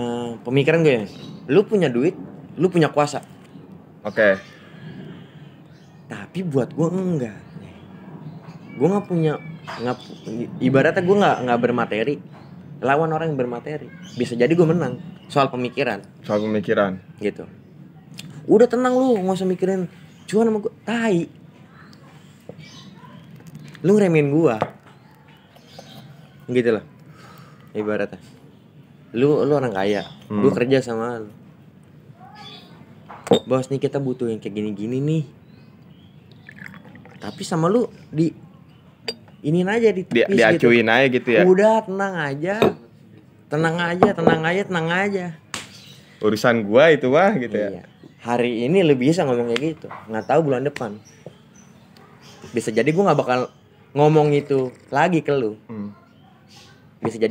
Eh, pemikiran gue ya lu punya duit lu punya kuasa oke okay. tapi buat gue enggak gue nggak punya nggak ibaratnya gue nggak nggak bermateri lawan orang yang bermateri bisa jadi gue menang soal pemikiran soal pemikiran gitu udah tenang lu nggak usah mikirin cuman sama gue tai lu ngeremin gue gitu loh ibaratnya lu lu orang kaya hmm. gue kerja sama lu bos nih kita butuh yang kayak gini-gini nih tapi sama lu di ini aja di di, gitu. diacuin gitu. aja gitu ya udah tenang aja tenang aja tenang aja tenang aja urusan gua itu wah gitu ya. iya. ya hari ini lu bisa ngomong kayak gitu nggak tahu bulan depan bisa jadi gua nggak bakal ngomong itu lagi ke lu hmm. bisa jadi